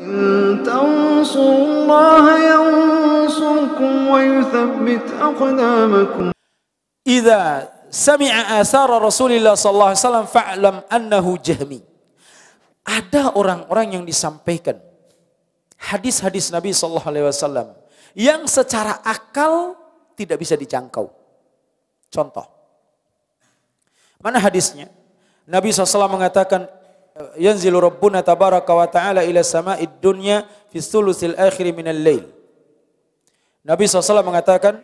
إن sami'a asara Rasulullah Sallallahu Alaihi Wasallam, fa'lam annahu jahmi. ada orang-orang yang disampaikan hadis-hadis Nabi Sallallahu Alaihi Wasallam yang secara akal tidak bisa dijangkau. Contoh, mana hadisnya? Nabi Sallallahu Alaihi SAW mengatakan, yanzilu rabbuna tabaraka wa ta'ala ila sama'id dunya fi sulusil akhir al lail. Nabi SAW mengatakan,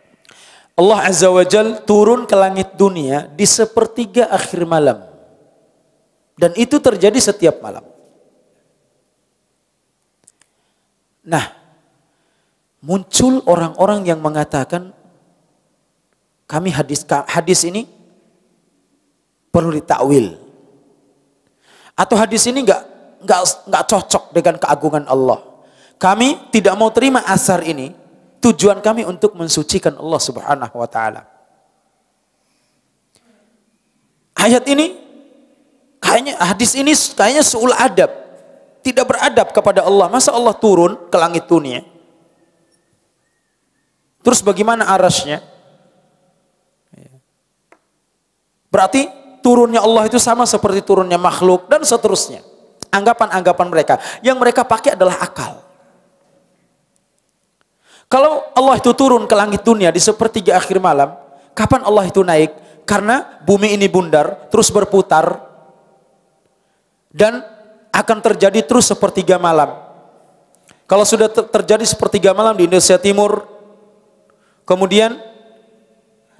Allah Azza wa Jal turun ke langit dunia di sepertiga akhir malam. Dan itu terjadi setiap malam. Nah, muncul orang-orang yang mengatakan kami hadis hadis ini perlu ditakwil. Atau hadis ini nggak nggak nggak cocok dengan keagungan Allah. Kami tidak mau terima asar ini. Tujuan kami untuk mensucikan Allah Subhanahu wa taala. Ayat ini kayaknya hadis ini kayaknya seul adab. Tidak beradab kepada Allah. Masa Allah turun ke langit dunia? Terus bagaimana arasnya? Berarti turunnya Allah itu sama seperti turunnya makhluk dan seterusnya. Anggapan-anggapan mereka yang mereka pakai adalah akal. Kalau Allah itu turun ke langit dunia di sepertiga akhir malam, kapan Allah itu naik? Karena bumi ini bundar, terus berputar dan akan terjadi terus sepertiga malam. Kalau sudah terjadi sepertiga malam di Indonesia Timur, kemudian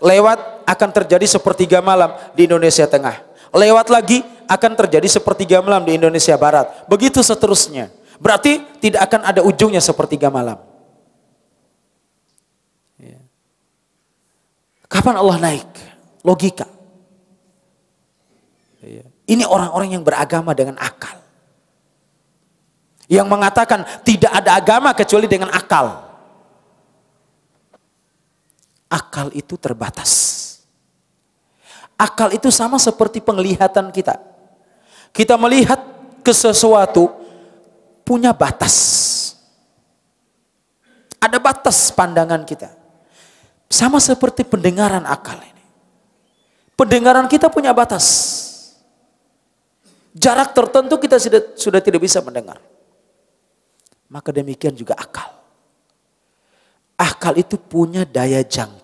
lewat akan terjadi sepertiga malam di Indonesia Tengah. Lewat lagi akan terjadi sepertiga malam di Indonesia Barat. Begitu seterusnya. Berarti tidak akan ada ujungnya sepertiga malam. Ya. Kapan Allah naik? Logika. Ya. Ini orang-orang yang beragama dengan akal. Yang mengatakan tidak ada agama kecuali dengan akal. Akal itu terbatas. Akal itu sama seperti penglihatan kita. Kita melihat ke sesuatu punya batas. Ada batas pandangan kita. Sama seperti pendengaran akal ini. Pendengaran kita punya batas. Jarak tertentu kita sudah, sudah tidak bisa mendengar. Maka demikian juga akal. Akal itu punya daya jangkau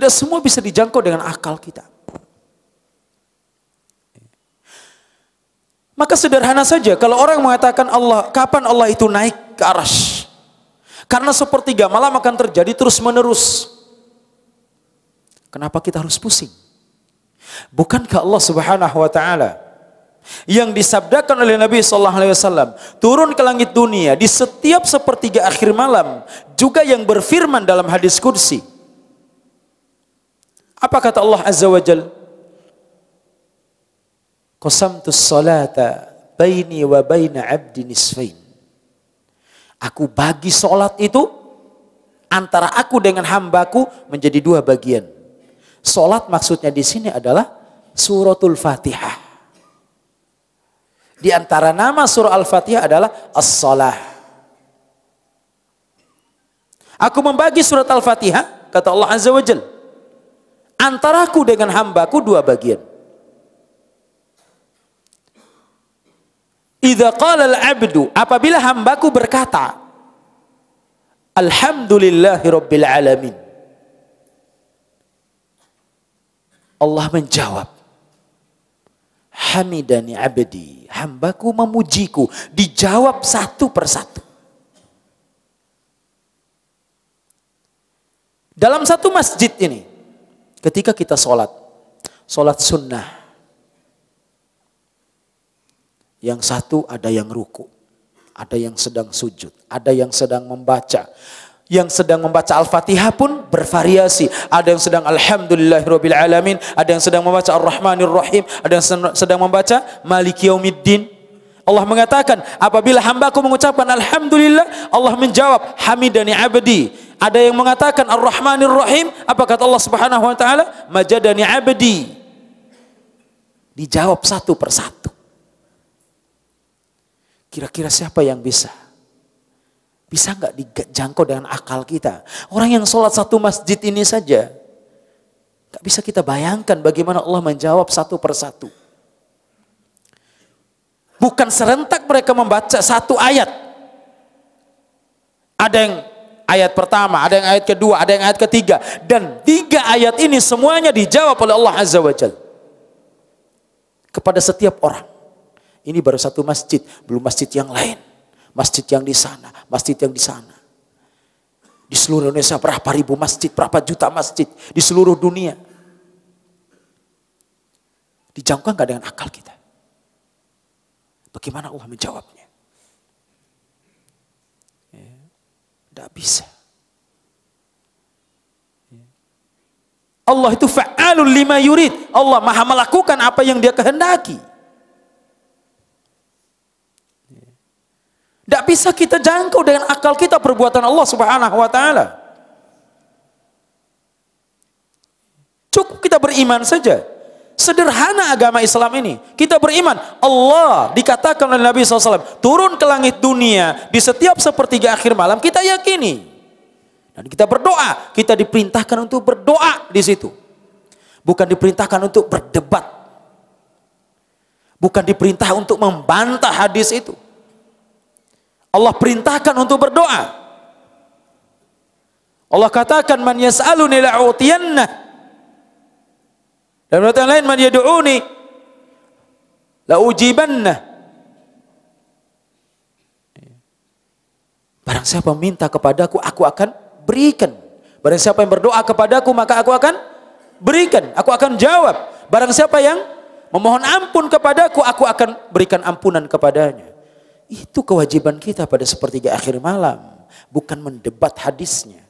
Tidak semua bisa dijangkau dengan akal kita. Maka sederhana saja kalau orang mengatakan Allah, kapan Allah itu naik ke aras? Karena sepertiga malam akan terjadi terus menerus. Kenapa kita harus pusing? Bukankah Allah Subhanahu wa taala yang disabdakan oleh Nabi saw turun ke langit dunia di setiap sepertiga akhir malam juga yang berfirman dalam hadis kursi apa kata Allah Azza wa Jal? Qasamtu salata baini wa baina abdi nisfain. Aku bagi solat itu antara aku dengan hambaku menjadi dua bagian. Solat maksudnya di sini adalah suratul fatihah. Di antara nama surah Al-Fatihah adalah As-Salah. Aku membagi surat Al-Fatihah, kata Allah Azza wa Jalla Antaraku dengan hambaku dua bagian. Idza qala al-'abdu apabila hambaku berkata Alhamdulillahi rabbil alamin. Allah menjawab Hamidani abdi hambaku memujiku dijawab satu persatu Dalam satu masjid ini Ketika kita sholat, sholat sunnah. Yang satu ada yang ruku, ada yang sedang sujud, ada yang sedang membaca. Yang sedang membaca Al-Fatihah pun bervariasi. Ada yang sedang Alhamdulillahirabbil alamin, ada yang sedang membaca Ar-Rahmanir Rahim, ada yang sedang membaca Maliki Yaumiddin. Allah mengatakan, apabila hambaku mengucapkan Alhamdulillah, Allah menjawab, Hamidani abdi, ada yang mengatakan Ar-Rahmanir Rahim, apa kata Allah Subhanahu wa taala? Majadani 'abdi. Dijawab satu persatu. Kira-kira siapa yang bisa? Bisa nggak dijangkau dengan akal kita? Orang yang sholat satu masjid ini saja, nggak bisa kita bayangkan bagaimana Allah menjawab satu persatu. Bukan serentak mereka membaca satu ayat. Ada yang ayat pertama, ada yang ayat kedua, ada yang ayat ketiga. Dan tiga ayat ini semuanya dijawab oleh Allah Azza wa Jal. Kepada setiap orang. Ini baru satu masjid, belum masjid yang lain. Masjid yang di sana, masjid yang di sana. Di seluruh Indonesia berapa ribu masjid, berapa juta masjid. Di seluruh dunia. Dijangkau nggak dengan akal kita? Bagaimana Allah menjawabnya? Tidak bisa. Allah itu fa'alul lima yurid. Allah maha melakukan apa yang dia kehendaki. Tidak bisa kita jangkau dengan akal kita perbuatan Allah subhanahu wa ta'ala. Cukup kita beriman saja. Sederhana agama Islam ini. Kita beriman. Allah dikatakan oleh Nabi SAW. Turun ke langit dunia. Di setiap sepertiga akhir malam kita yakini. Dan kita berdoa. Kita diperintahkan untuk berdoa di situ. Bukan diperintahkan untuk berdebat. Bukan diperintah untuk membantah hadis itu. Allah perintahkan untuk berdoa. Allah katakan man yas'aluni la'utiyannah dalam ayat lain man yad'uni la ujibanna. Barang siapa minta kepadaku, aku akan berikan. Barang siapa yang berdoa kepadaku, maka aku akan berikan. Aku akan jawab. Barang siapa yang memohon ampun kepadaku, aku akan berikan ampunan kepadanya. Itu kewajiban kita pada sepertiga akhir malam. Bukan mendebat hadisnya.